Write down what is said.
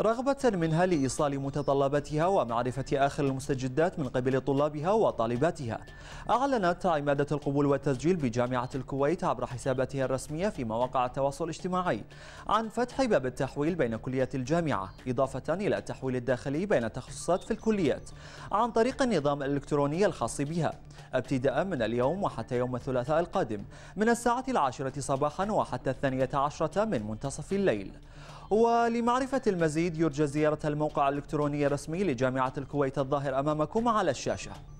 رغبة منها لإيصال متطلباتها ومعرفة آخر المستجدات من قبل طلابها وطالباتها أعلنت عمادة القبول والتسجيل بجامعة الكويت عبر حساباتها الرسمية في مواقع التواصل الاجتماعي عن فتح باب التحويل بين كليات الجامعة إضافة إلى التحويل الداخلي بين التخصصات في الكليات عن طريق النظام الإلكتروني الخاص بها ابتداء من اليوم وحتى يوم الثلاثاء القادم من الساعة العاشرة صباحا وحتى الثانية عشرة من منتصف الليل ولمعرفة المزيد يرجى زيارة الموقع الإلكتروني الرسمي لجامعة الكويت الظاهر أمامكم على الشاشة